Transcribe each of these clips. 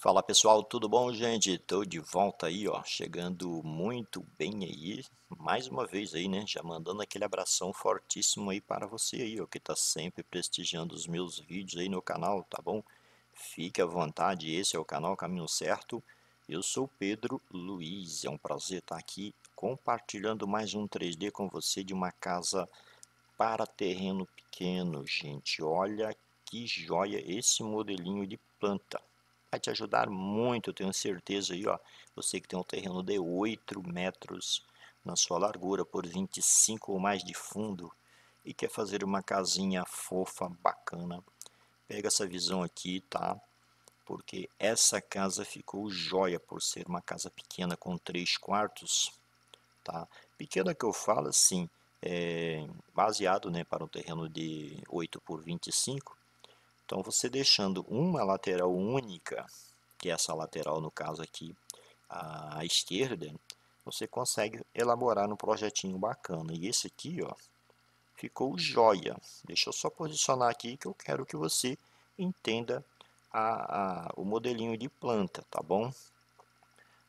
Fala pessoal, tudo bom, gente? estou de volta aí, ó, chegando muito bem aí, mais uma vez aí, né? Já mandando aquele abração fortíssimo aí para você aí, ó, que está sempre prestigiando os meus vídeos aí no canal, tá bom? Fique à vontade, esse é o canal Caminho Certo. Eu sou Pedro Luiz, é um prazer estar tá aqui compartilhando mais um 3D com você de uma casa para terreno pequeno, gente. Olha que joia esse modelinho de planta vai te ajudar muito, eu tenho certeza aí, ó. Você que tem um terreno de 8 metros na sua largura por 25 ou mais de fundo e quer fazer uma casinha fofa, bacana, pega essa visão aqui, tá? Porque essa casa ficou joia por ser uma casa pequena com 3 quartos, tá? Pequena que eu falo assim, é, baseado né, para um terreno de 8 por 25, então, você deixando uma lateral única, que é essa lateral, no caso aqui, à esquerda, você consegue elaborar um projetinho bacana. E esse aqui, ó, ficou joia. Deixa eu só posicionar aqui que eu quero que você entenda a, a, o modelinho de planta, tá bom?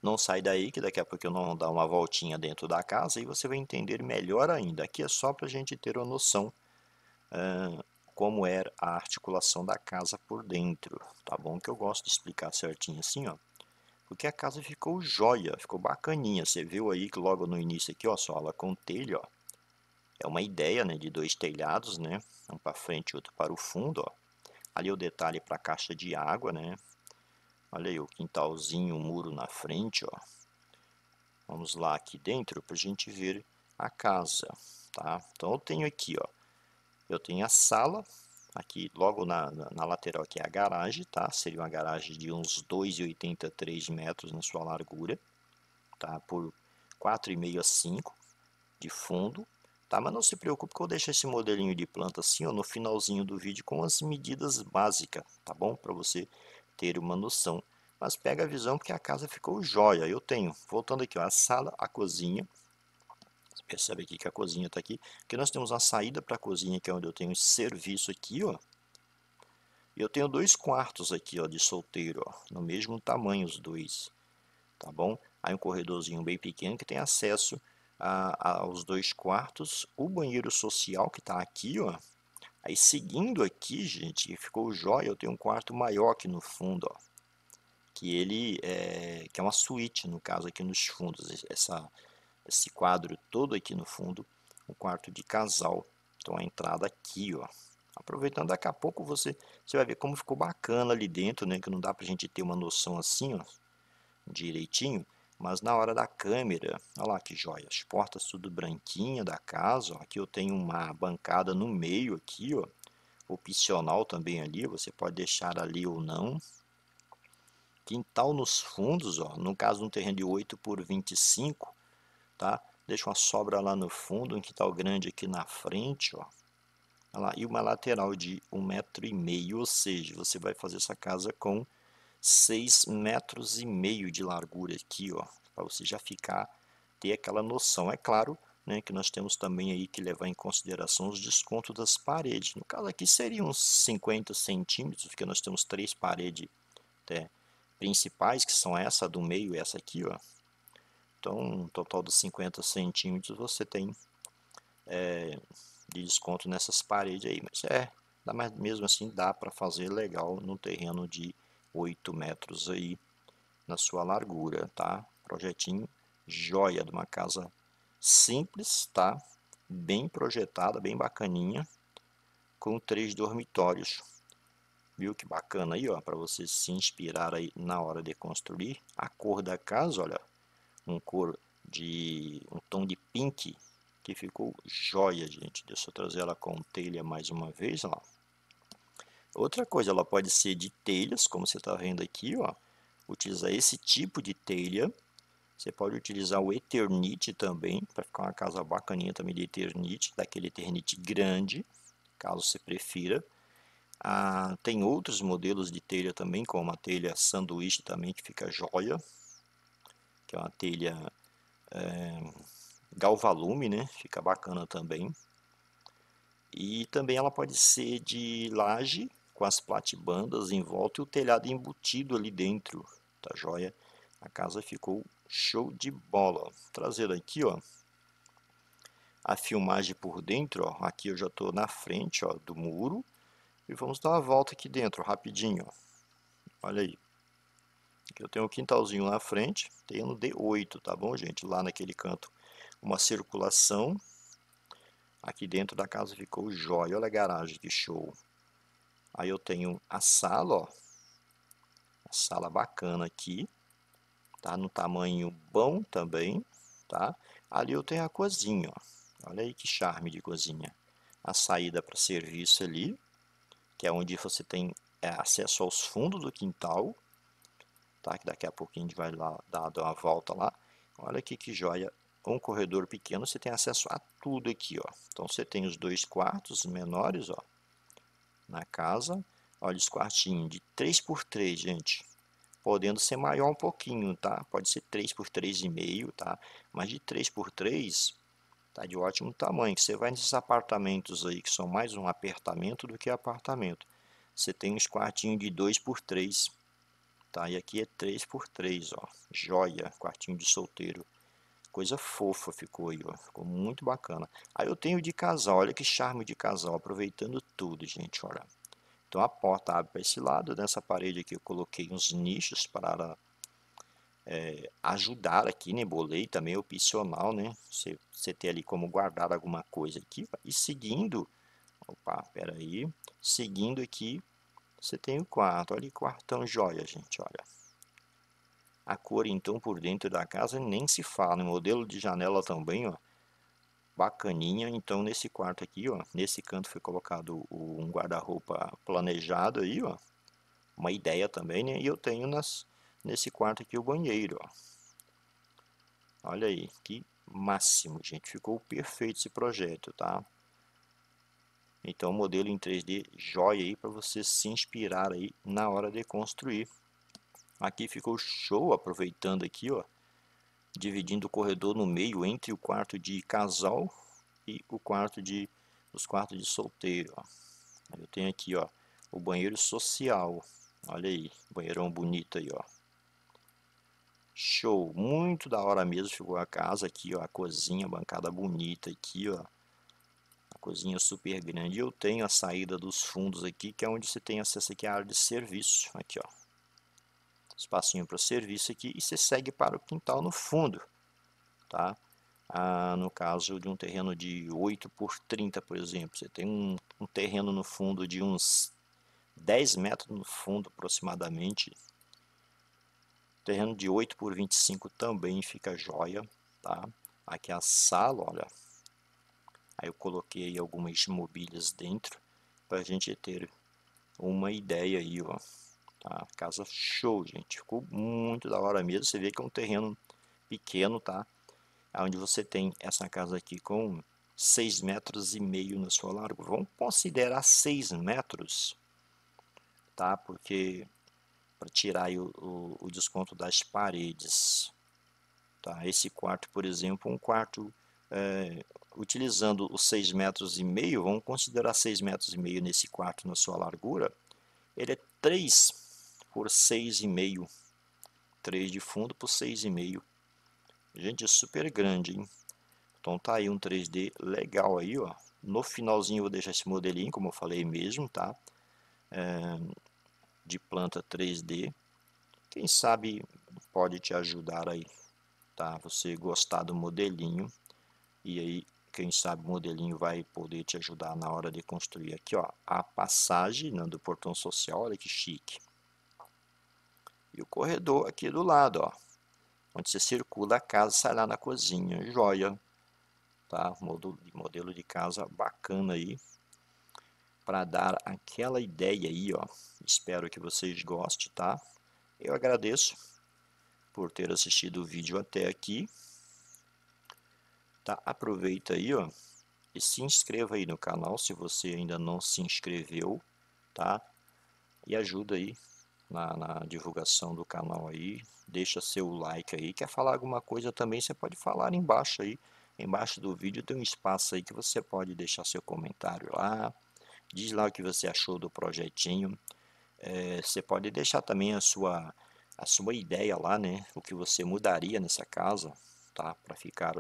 Não sai daí que daqui a pouco eu não vou dar uma voltinha dentro da casa e você vai entender melhor ainda. Aqui é só para a gente ter uma noção uh, como era a articulação da casa por dentro. Tá bom? Que eu gosto de explicar certinho assim, ó. Porque a casa ficou joia, ficou bacaninha. Você viu aí que logo no início aqui, ó, só ela com telha, ó. É uma ideia, né, de dois telhados, né? Um para frente e outro para o fundo, ó. Ali o detalhe para a caixa de água, né? Olha aí o quintalzinho, o muro na frente, ó. Vamos lá aqui dentro para a gente ver a casa, tá? Então eu tenho aqui, ó eu tenho a sala, aqui logo na, na, na lateral que é a garagem, tá? Seria uma garagem de uns 2,83 metros na sua largura, tá? Por 4,5 a 5 de fundo, tá? Mas não se preocupe que eu deixo esse modelinho de planta assim, ó, no finalzinho do vídeo com as medidas básicas, tá bom? Para você ter uma noção. Mas pega a visão porque a casa ficou jóia, eu tenho. Voltando aqui, ó, a sala, a cozinha, percebe aqui que a cozinha está aqui, porque nós temos a saída para a cozinha, que é onde eu tenho serviço aqui, ó. E eu tenho dois quartos aqui, ó, de solteiro, ó, no mesmo tamanho os dois, tá bom? Aí um corredorzinho bem pequeno que tem acesso a, a, aos dois quartos, o banheiro social que está aqui, ó. Aí seguindo aqui, gente, ficou jóia, eu tenho um quarto maior aqui no fundo, ó. Que ele é, que é uma suíte, no caso, aqui nos fundos, essa esse quadro todo aqui no fundo, o quarto de casal. Então, a entrada aqui, ó. Aproveitando, daqui a pouco você, você vai ver como ficou bacana ali dentro, né? Que não dá pra gente ter uma noção assim, ó, direitinho. Mas na hora da câmera, olha lá que joia, as portas tudo branquinha da casa, ó. Aqui eu tenho uma bancada no meio aqui, ó. Opcional também ali, você pode deixar ali ou não. Quintal nos fundos, ó. No caso, um terreno de 8 por 25 tá? Deixa uma sobra lá no fundo, um quintal grande aqui na frente, ó. Lá, e uma lateral de 1,5 um metro, e meio, ou seja, você vai fazer essa casa com seis metros e meio de largura aqui, ó, para você já ficar, ter aquela noção. É claro né, que nós temos também aí que levar em consideração os descontos das paredes. No caso aqui seriam uns 50 centímetros, porque nós temos três paredes é, principais, que são essa do meio e essa aqui, ó, então, um total de 50 centímetros você tem é, de desconto nessas paredes aí. Mas é, dá, mesmo assim dá para fazer legal no terreno de 8 metros aí na sua largura, tá? Projetinho joia de uma casa simples, tá? Bem projetada, bem bacaninha, com três dormitórios. Viu que bacana aí, ó, para você se inspirar aí na hora de construir. A cor da casa, olha, um cor de um tom de pink que ficou joia, gente. Deixa eu trazer ela com telha mais uma vez, lá Outra coisa, ela pode ser de telhas, como você está vendo aqui, ó. Utilizar esse tipo de telha. Você pode utilizar o Eternite também, para ficar uma casa bacaninha também de Eternite, daquele Eternite grande, caso você prefira. Ah, tem outros modelos de telha também, como a telha sanduíche também, que fica joia que é uma telha é, galvalume, né? Fica bacana também. E também ela pode ser de laje, com as platibandas em volta e o telhado embutido ali dentro, tá joia? A casa ficou show de bola. Trazer aqui, ó, a filmagem por dentro, ó. Aqui eu já estou na frente, ó, do muro. E vamos dar uma volta aqui dentro, rapidinho, ó. Olha aí. Eu tenho um quintalzinho lá na frente, tenho D8, tá bom, gente? Lá naquele canto, uma circulação. Aqui dentro da casa ficou jóia. Olha a garagem, que show. Aí eu tenho a sala, ó. A sala bacana aqui. Tá no tamanho bom também, tá? Ali eu tenho a cozinha, ó. Olha aí que charme de cozinha. A saída para serviço ali, que é onde você tem é, acesso aos fundos do quintal, tá? Que daqui a pouquinho a gente vai lá dar, uma volta lá. Olha aqui que joia, um corredor pequeno, você tem acesso a tudo aqui, ó. Então você tem os dois quartos menores, ó, na casa. Olha os quartinhos de 3 por 3, gente. Podendo ser maior um pouquinho, tá? Pode ser 3 por 3,5, tá? Mas de 3 por 3 tá de ótimo tamanho. Você vai nesses apartamentos aí que são mais um apertamento do que apartamento. Você tem os quartinhos de 2 por 3 Tá? E aqui é 3 por 3 ó. Joia, quartinho de solteiro. Coisa fofa ficou aí, ó. Ficou muito bacana. Aí eu tenho de casal, olha que charme de casal, aproveitando tudo, gente, olha. Então a porta abre para esse lado, nessa né? parede aqui eu coloquei uns nichos para é, ajudar aqui, né? Bolei também, opcional, né? Você, você ter ali como guardar alguma coisa aqui. E seguindo, opa, peraí, aí, seguindo aqui você tem o quarto. Olha que quartão joia, gente. Olha. A cor, então, por dentro da casa nem se fala. O modelo de janela também, ó. Bacaninha. Então, nesse quarto aqui, ó. Nesse canto foi colocado um guarda-roupa planejado aí, ó. Uma ideia também, né? E eu tenho nas, nesse quarto aqui o banheiro, ó. Olha aí, que máximo, gente. Ficou perfeito esse projeto, tá? Então, modelo em 3D joia aí para você se inspirar aí na hora de construir. Aqui ficou show, aproveitando aqui, ó, dividindo o corredor no meio entre o quarto de casal e o quarto de os quartos de solteiro, ó. Eu tenho aqui, ó, o banheiro social. Olha aí, banheirão bonito aí, ó. Show, muito da hora mesmo ficou a casa aqui, ó, a cozinha, a bancada bonita aqui, ó cozinha super grande. Eu tenho a saída dos fundos aqui, que é onde você tem acesso aqui à área de serviço. Aqui, ó. Espacinho para serviço aqui e você segue para o quintal no fundo, tá? Ah, no caso de um terreno de 8 por 30, por exemplo, você tem um, um terreno no fundo de uns 10 metros no fundo aproximadamente. Terreno de 8 por 25 também fica joia, tá? Aqui é a sala, olha, Aí eu coloquei algumas mobílias dentro para a gente ter uma ideia aí, ó. Tá? Casa show, gente. Ficou muito da hora mesmo. Você vê que é um terreno pequeno, tá? Onde você tem essa casa aqui com 6 metros e meio na sua largura. Vamos considerar 6 metros, tá? Porque para tirar o, o, o desconto das paredes, tá? Esse quarto, por exemplo, um quarto é, utilizando os 6 metros e meio, vamos considerar 6 metros e meio nesse quarto na sua largura, ele é 3 por 6,5. 3 de fundo por 6,5. Gente, é super grande, hein? Então tá aí um 3D legal aí, ó. No finalzinho eu vou deixar esse modelinho, como eu falei mesmo, tá? É, de planta 3D. Quem sabe pode te ajudar aí, tá? Você gostar do modelinho e aí quem sabe o modelinho vai poder te ajudar na hora de construir aqui, ó, a passagem né, do portão social, olha que chique. E o corredor aqui do lado, ó, onde você circula a casa, sai lá na cozinha, joia, tá? Modelo de casa bacana aí, para dar aquela ideia aí, ó. Espero que vocês gostem, tá? Eu agradeço por ter assistido o vídeo até aqui tá? Aproveita aí, ó, e se inscreva aí no canal se você ainda não se inscreveu, tá? E ajuda aí na, na, divulgação do canal aí, deixa seu like aí, quer falar alguma coisa também, você pode falar embaixo aí, embaixo do vídeo tem um espaço aí que você pode deixar seu comentário lá, diz lá o que você achou do projetinho, é, você pode deixar também a sua, a sua ideia lá, né, o que você mudaria nessa casa, tá, para ficar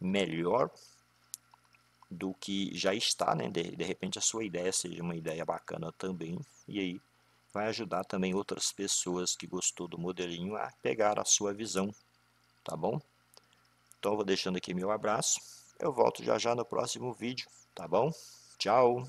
melhor do que já está, né? De, de repente a sua ideia seja uma ideia bacana também, e aí vai ajudar também outras pessoas que gostou do modelinho a pegar a sua visão, tá bom? Então vou deixando aqui meu abraço, eu volto já já no próximo vídeo, tá bom? Tchau!